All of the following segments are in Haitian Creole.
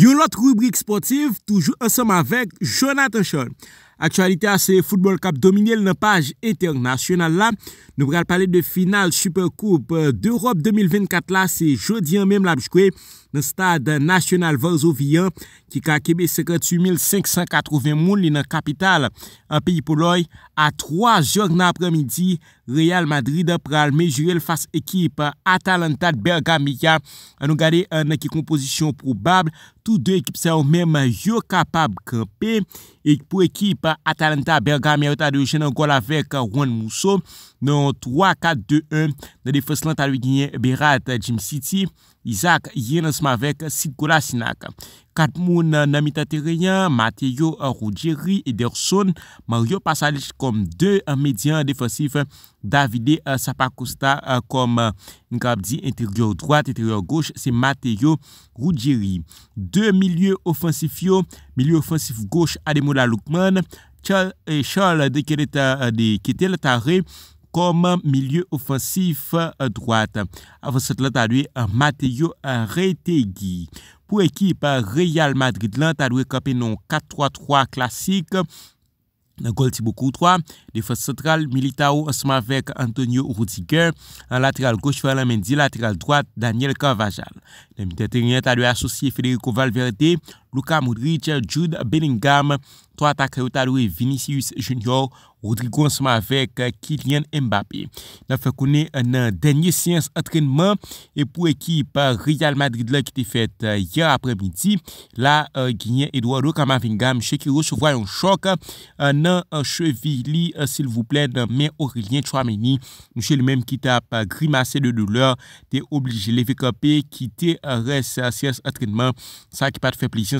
Yon lot rubrik sportiv, toujou ansam avek Jonathan Sean. Aktualite a se Football Cup dominil nan page internasyonal la. Nou bral pale de final Supercoupe d'Europe 2024 la. Se jodi an menm la bjkwe nan stad nasyonal Varsovian ki ka kebe 58.580 moun li nan kapital. An peyi pou loy a 3 jor nan apremidi, Real Madrid pral me jurel fase ekip Atalanta de Bergamika. An nou gade nan ki kompozisyon probabl. Tout dè ekip sa ou mèm yo kapab kampe. Ekip pou ekip Atalanta-Bergami a ou ta diyo chen an gol avek Juan Moussaou. nan 3-4-2-1 nan defenslan talwe gine Berat Jim City, Isaac Yen ansman vek Sid Golasinak Katmoun Namita Teriyan Mateyo Roudjeri Ederson Mario Pasalich kom 2 medyan defensif Davide Sapakusta kom Nkabdi interior droite, interior gauche se Mateyo Roudjeri 2 milye ofensif yo milye ofensif gauche Ademoula Loukman Charles de Ketel euh, Tarek koma milye ofensif euh, drwata. Avansat la talwe Mateo Retegui. Pou ekipa Real Madrid lan talwe kapenon 4-3-3 klasik. Gol tiboukou 3. Defensatral Militao osman vek Antonio Rudiger. An lateral goch Falamendi, lateral drwata Daniel Kavajal. Demi de terenye talwe asosye Federico Valverde. Luka Modric, Jude Bellingham, Touat Akriotadou, Vinicius Junior, Rodrigo Ansemavek, euh, Kylian Mbappé. Nou fè konè nan denye siens atrenman e pou ekip euh, Real Madrid la ki te fèt yè euh, apre midi. La, Gignan Edouardou, Kama Vingham, chè ki recevwa yon chok nan chevi li sil vou plè nan men Orilien Chouameni. Nou chè lè menm ki te ap grimase de douleur, te oblige lève kope, ki te res siens atrenman. Sa ki pat fè plezien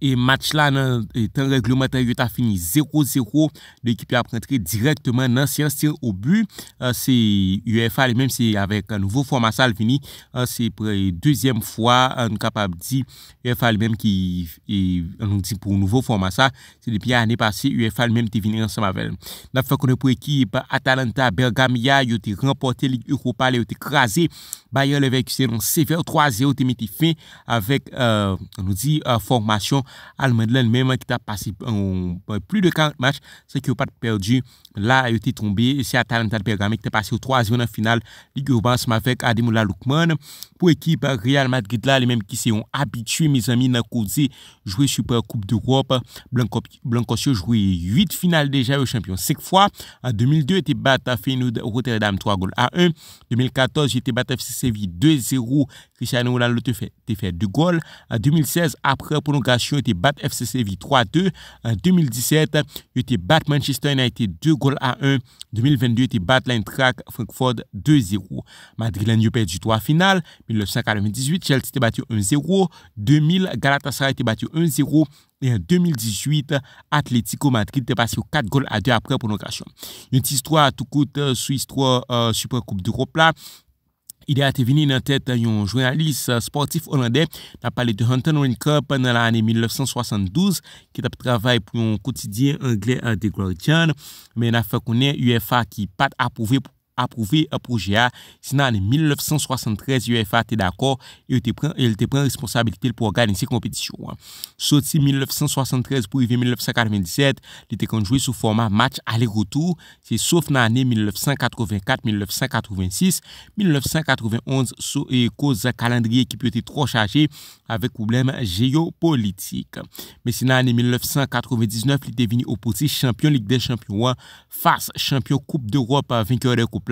E match la nan e tan regloumantan yo ta fini 0-0. L'ekipe a prentre direktman nan siensir ou bu. Euh, se UEFA li menm se avek nouvo formasa al vini. Euh, se pre deuxième fwa an kapab di UEFA li menm ki an nou di pou nouvo formasa. Se depi ane pase UEFA li menm ti vini an sa mavel. Na fwe konen pou ekip Atalanta-Bergamia yo ti remporte Ligue Europale yo ti krasi. Bayer l'Evekuse nan sever 3-0 ti meti fin avek an euh, nou di formasyon. Al elle-même qui a passé plus de 40 matchs, ce qui n'a pas perdu. Là, il était tombé C'est Atalanta de Bergame qui a passé au troisième finale. Ligue Urbans avec Ademola Lukman. Pour l'équipe Real Madrid, là, les mêmes qui sont habitués, mes amis, à jouer Super Coupe d'Europe. Blanco, joué 8 finales déjà au champion 5 fois. En 2002, il était battu à Rotterdam 3 goals à 1. 2014, il était battu à FC Séville 2-0. Cristiano Ronaldo te fait, fait 2 goals. En 2016, après prolongation, ont FC Séville 3-2. En 2017, était bat Manchester United 2 goals à 1. 2022, était bat l'Eintracht Frankfurt 2-0. Madrid a perdu 3 finales. 1998, Chelsea été battu 1-0. 2000, Galatasaray été battu 1-0. Et en 2018, Atletico Madrid a passé 4 goals à 2 après prolongation. Une histoire tout coûte euh, sous histoire euh, Super Coupe d'Europe là. idè a te vini nan tèt yon jounalist sportif holandè, nan pale de Hontan Winkop nan la anè 1972 ki tap travè pou yon koutidye anglè a de Grotian, men nan fè konè UFA ki pat apouve pou approuvé un projet à dans 1973 UEFA était d'accord et il te prend il te prend responsabilité pour organiser compétition. Hein. Sorti 1973 pour arriver 1997, il était joué sous format match aller-retour, c'est sauf dans l'année 1984, 1986, 1991 sous cause calendrier qui peut être trop chargé avec problème géopolitique. Mais c'est en 1999, il est devenu opposé champion Ligue des Champions hein, face champion Coupe d'Europe hein, vainqueur de Coupe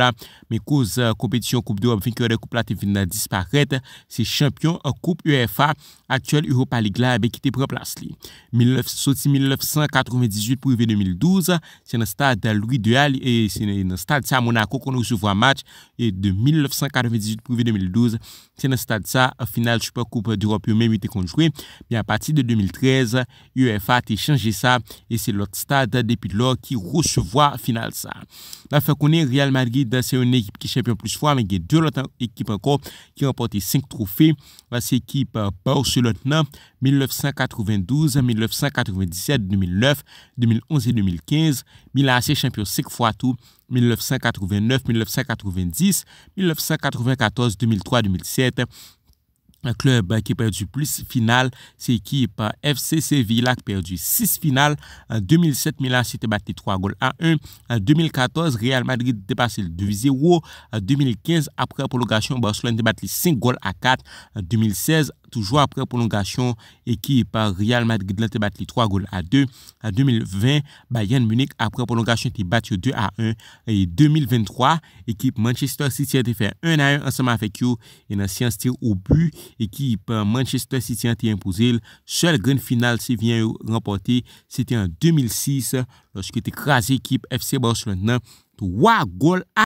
mais cause euh, compétition Coupe d'Europe, vainqueur de Coupe la te disparaître c'est champion en Coupe UEFA, actuel Europa League là eh qui était te place. li. 1998 pour 2012, c'est un stade Louis de Halle, c'est un stade à Monaco qu'on reçoit un match, et de 1998 pour 2012, c'est un stade ça finale Super Coupe d'Europe même été conjuré mais à partir de 2013, UEFA a changé ça et c'est l'autre stade lors qui qui rousevwa final ça La qu'on est Real Madrid c'est une équipe qui est championne plus fois, mais il y a deux autres équipes encore qui ont remporté cinq trophées. C'est l'équipe euh, Barcelone 1992, 1997, 2009, 2011 et 2015. Milan été champion cinq fois tout. 1989, 1990, 1994, 2003, 2007, club qui a perdu plus c'est l'équipe FCC FC qui a perdu 6 finales. En 2007, Milan s'était battu 3 goals à 1. En 2014, Real Madrid dépassé le 2-0. En 2015, après la prolongation, Barcelone battu 5 goals à 4. En 2016, Toujou apre prolongasyon, ekip Real Madrid lan te bat li 3 gol a 2. A 2020, Bayern Munich apre prolongasyon te bat li 2 a 1. E 2023, ekip Manchester City an te fè 1 a 1 anseman fèk yo. E nan si an se tir ou bu, ekip Manchester City an te impouzil. Sel gen final se vyen yon remporti, se te an 2006. Lorske te krasi ekip FC Borussia Lenten, 3 gol a 1.